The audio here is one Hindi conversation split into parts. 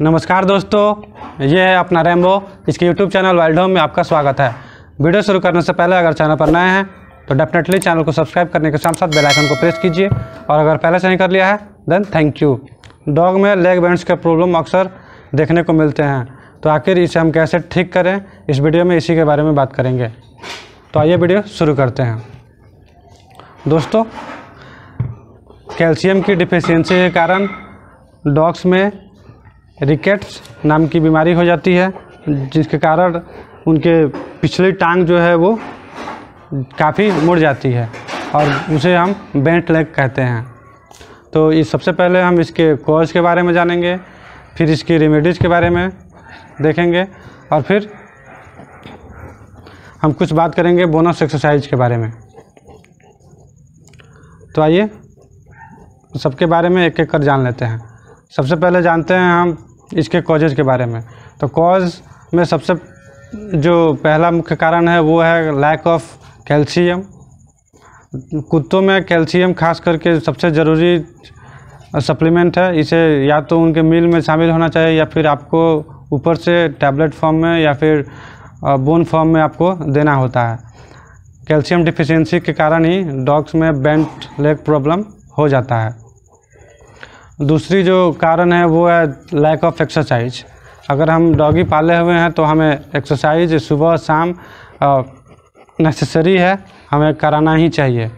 नमस्कार दोस्तों ये है अपना रैम्बो इसके यूट्यूब चैनल वाइल्ड होम में आपका स्वागत है वीडियो शुरू करने से पहले अगर चैनल पर नए हैं तो डेफिनेटली चैनल को सब्सक्राइब करने के साथ साथ बेल आइकन को प्रेस कीजिए और अगर पहले से नहीं कर लिया है देन थैंक यू डॉग में लेग बैंड्स के प्रॉब्लम अक्सर देखने को मिलते हैं तो आखिर इसे हम कैसे ठीक करें इस वीडियो में इसी के बारे में बात करेंगे तो आइए वीडियो शुरू करते हैं दोस्तों कैल्शियम की डिफिशियंसी के कारण डॉग्स में रिकेट्स नाम की बीमारी हो जाती है जिसके कारण उनके पिछली टांग जो है वो काफ़ी मुड़ जाती है और उसे हम बेंट लेग कहते हैं तो इस सबसे पहले हम इसके कोज के बारे में जानेंगे फिर इसकी रेमेडीज़ के बारे में देखेंगे और फिर हम कुछ बात करेंगे बोनस एक्सरसाइज के बारे में तो आइए सबके बारे में एक एक कर जान लेते हैं सबसे पहले जानते हैं हम इसके कॉजेज़ के बारे में तो कॉज में सबसे जो पहला मुख्य कारण है वो है लैक ऑफ कैल्शियम कुत्तों में कैल्शियम खास करके सबसे ज़रूरी सप्लीमेंट है इसे या तो उनके मील में शामिल होना चाहिए या फिर आपको ऊपर से टैबलेट फॉर्म में या फिर बोन फॉर्म में आपको देना होता है कैल्शियम डिफिशेंसी के कारण ही डॉग्स में बेंट लेग प्रॉब्लम हो जाता है दूसरी जो कारण है वो है लैक ऑफ एक्सरसाइज अगर हम डॉगी पाले हुए हैं तो हमें एक्सरसाइज सुबह शाम नेसेसरी है हमें कराना ही चाहिए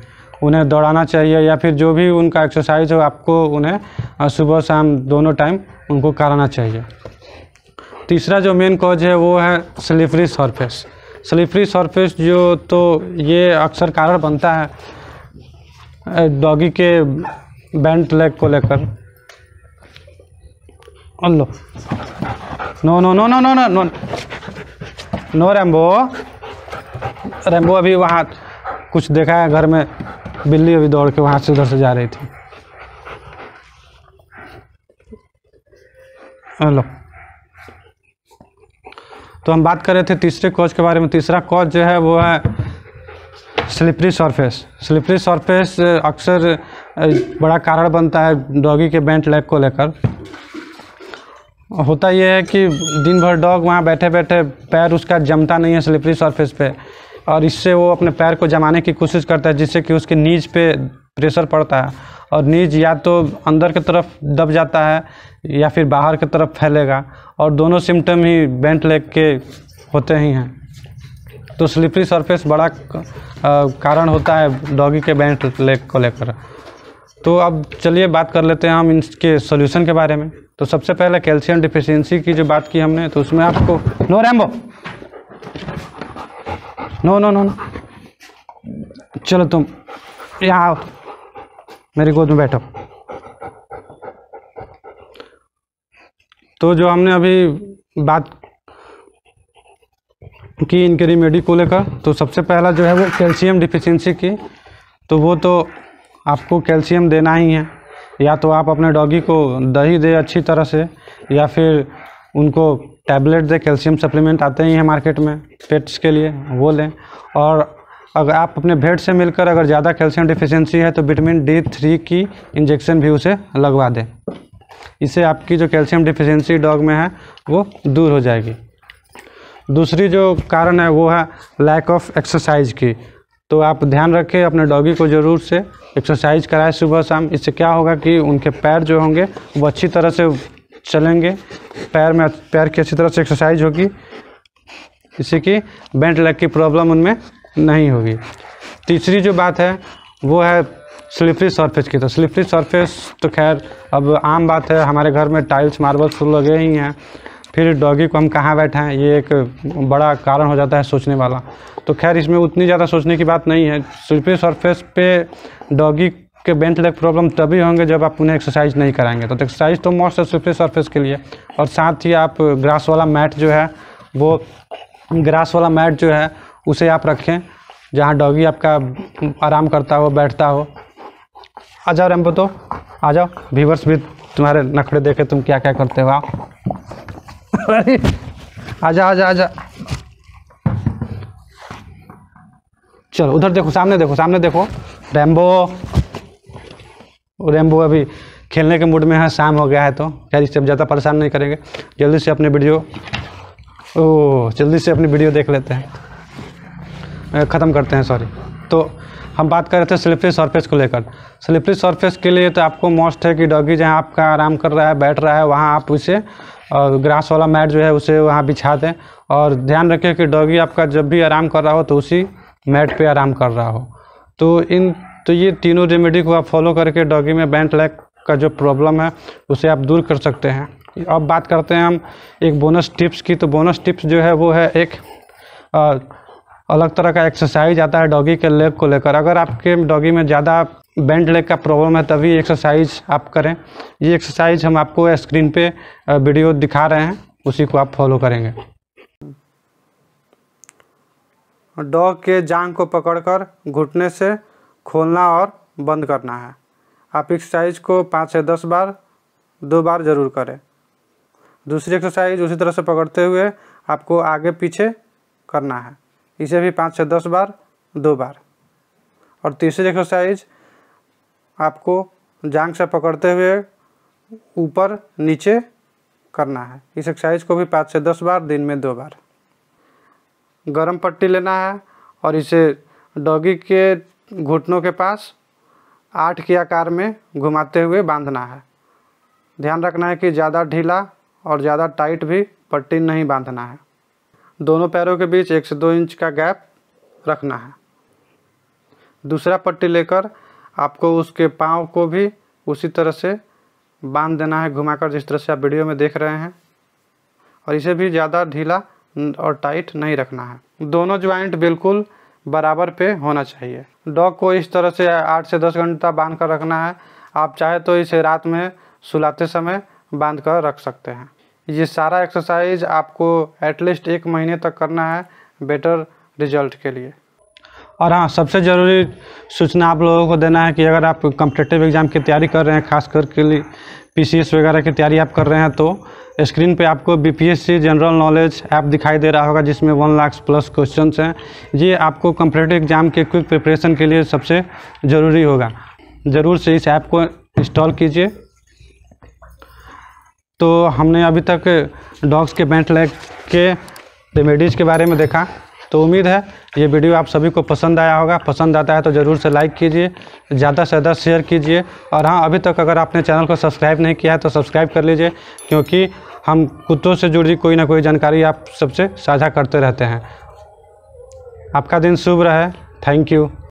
उन्हें दौड़ाना चाहिए या फिर जो भी उनका एक्सरसाइज हो आपको उन्हें सुबह शाम दोनों टाइम उनको कराना चाहिए तीसरा जो मेन कॉज है वो है स्लिपरी सरफेस स्लिपरी सरफेस जो तो ये अक्सर कारण बनता है डॉगी के बैंड लेग को लेकर अल्लो no no no no no no no no Rambo Rambo अभी वहाँ कुछ देखा है घर में बिल्ली अभी दौड़ के वहाँ से उधर से जा रही थी हेलो तो हम बात कर रहे थे तीसरे कोच के बारे में तीसरा कोच जो है वो है स्लिपरी सरफेस स्लिपरी सरफेस अक्सर बड़ा कारण बनता है डॉगी के बेंट लेग को लेकर होता यह है कि दिन भर डॉग वहाँ बैठे बैठे पैर उसका जमता नहीं है स्लिपरी सरफेस पे और इससे वो अपने पैर को जमाने की कोशिश करता है जिससे कि उसके नीज पे प्रेशर पड़ता है और नीज या तो अंदर की तरफ दब जाता है या फिर बाहर की तरफ फैलेगा और दोनों सिम्टम ही बेंट लेग के होते ही हैं तो स्लिपरी सरफेस बड़ा कारण होता है डॉगी के बेंट लेग को लेकर तो अब चलिए बात कर लेते हैं हम इसके सोल्यूशन के बारे में तो सबसे पहले कैल्शियम डिफिशियंसी की जो बात की हमने तो उसमें आपको no Rambo no no no no चलो तुम यहाँ आओ मेरी गोद में बैठो तो जो हमने अभी बात की इनके रिमेडी को लेकर तो सबसे पहला जो है वो कैल्शियम डिफिशियंसी की तो वो तो आपको कैल्शियम देना ही है या तो आप अपने डॉगी को दही दे अच्छी तरह से या फिर उनको टैबलेट दे कैल्शियम सप्लीमेंट आते ही हैं मार्केट में पेट्स के लिए वो लें और अगर आप अपने भेड़ से मिलकर अगर ज़्यादा कैल्शियम डिफिशेंसी है तो विटामिन डी थ्री की इंजेक्शन भी उसे लगवा दें इससे आपकी जो कैल्शियम डिफिशेंसी डॉग में है वो दूर हो जाएगी दूसरी जो कारण है वो है लैक ऑफ एक्सरसाइज की तो आप ध्यान रखें अपने डॉगी को ज़रूर से एक्सरसाइज कराएं सुबह शाम इससे क्या होगा कि उनके पैर जो होंगे वो अच्छी तरह से चलेंगे पैर में पैर की अच्छी तरह से एक्सरसाइज होगी इससे कि बेंट लेग की प्रॉब्लम उनमें नहीं होगी तीसरी जो बात है वो है स्लिपरी सरफेस की तो स्लिपरी सरफेस तो खैर अब आम बात है हमारे घर में टाइल्स मार्बल्स फूल लगे ही हैं फिर डॉगी को हम कहाँ बैठाएं ये एक बड़ा कारण हो जाता है सोचने वाला तो खैर इसमें उतनी ज़्यादा सोचने की बात नहीं है सिर्फ सरफेस पे डॉगी के बेंट लेग प्रॉब्लम तभी होंगे जब आप उन्हें एक्सरसाइज नहीं कराएंगे तो एक्सरसाइज तो मोस्ट है सिर्फ सरफेस के लिए और साथ ही आप ग्रास वाला मैट जो है वो ग्रास वाला मैट जो है उसे आप रखें जहाँ डॉगी आपका आराम करता हो बैठता हो आ जाओ रेम्बो तो आ जाओ वीवर्स भी तुम्हारे नखड़े देखे तुम क्या क्या करते हो आप आजा आजा आजा चलो उधर देखो सामने देखो सामने देखो रेम्बो रेम्बो अभी खेलने के मूड में है शाम हो गया है तो खैर इससे ज़्यादा परेशान नहीं करेंगे जल्दी से अपनी वीडियो ओ जल्दी से अपनी वीडियो देख लेते हैं ख़त्म करते हैं सॉरी तो हम बात कर रहे थे स्लिपरी सरफेस को लेकर स्लिपरी सरफेस के लिए तो आपको मोस्ट है कि डॉगी जहाँ आपका आराम कर रहा है बैठ रहा है वहाँ आप उसे और ग्रास वाला मैट जो है उसे वहाँ बिछा दें और ध्यान रखें कि डॉगी आपका जब भी आराम कर रहा हो तो उसी मैट पे आराम कर रहा हो तो इन तो ये तीनों रेमेडी को आप फॉलो करके डॉगी में बैंट लैग का जो प्रॉब्लम है उसे आप दूर कर सकते हैं अब बात करते हैं हम एक बोनस टिप्स की तो बोनस टिप्स जो है वो है एक आ, अलग तरह का एक्सरसाइज आता है डॉगी के लेग को लेकर अगर आपके डॉगी में ज़्यादा बेंड लेग का प्रॉब्लम है तभी एक्सरसाइज आप करें ये एक्सरसाइज हम आपको स्क्रीन पे वीडियो दिखा रहे हैं उसी को आप फॉलो करेंगे डॉग के जांग को पकड़कर घुटने से खोलना और बंद करना है आप एक्सरसाइज को पाँच से दस बार दो बार ज़रूर करें दूसरी एक्सरसाइज उसी तरह से पकड़ते हुए आपको आगे पीछे करना है इसे भी पाँच से दस बार दो बार और तीसरी एक्सरसाइज आपको जांग से पकड़ते हुए ऊपर नीचे करना है इस एक्सरसाइज को भी पाँच से दस बार दिन में दो बार गर्म पट्टी लेना है और इसे डॉगी के घुटनों के पास आठ के आकार में घुमाते हुए बांधना है ध्यान रखना है कि ज़्यादा ढीला और ज़्यादा टाइट भी पट्टी नहीं बांधना है दोनों पैरों के बीच एक से दो इंच का गैप रखना है दूसरा पट्टी लेकर आपको उसके पाँव को भी उसी तरह से बांध देना है घुमाकर जिस तरह से आप वीडियो में देख रहे हैं और इसे भी ज़्यादा ढीला और टाइट नहीं रखना है दोनों ज्वाइंट बिल्कुल बराबर पे होना चाहिए डॉग को इस तरह से आठ से दस घंटा बांध कर रखना है आप चाहे तो इसे रात में सुलाते समय बांध कर रख सकते हैं ये सारा एक्सरसाइज आपको एटलीस्ट एक महीने तक करना है बेटर रिजल्ट के लिए और हाँ सबसे ज़रूरी सूचना आप लोगों को देना है कि अगर आप कम्पिटेटिव एग्ज़ाम की तैयारी कर रहे हैं खास करके लिए पी वगैरह की तैयारी आप कर रहे हैं तो स्क्रीन पे आपको बी जनरल नॉलेज ऐप दिखाई दे रहा होगा जिसमें वन लाख प्लस क्वेश्चन हैं ये आपको कम्पिटेटिव एग्ज़ाम के क्विक प्रिपरेशन के लिए सबसे ज़रूरी होगा ज़रूर से इस ऐप को इंस्टॉल कीजिए तो हमने अभी तक डॉग्स के बैंट लैग के रेमेडीज़ तो के बारे में देखा तो उम्मीद है ये वीडियो आप सभी को पसंद आया होगा पसंद आता है तो ज़रूर से लाइक कीजिए ज़्यादा से ज़्यादा शेयर कीजिए और हाँ अभी तक अगर आपने चैनल को सब्सक्राइब नहीं किया है तो सब्सक्राइब कर लीजिए क्योंकि हम कुत्तों से जुड़ी कोई ना कोई जानकारी आप सबसे साझा करते रहते हैं आपका दिन शुभ रहे थैंक यू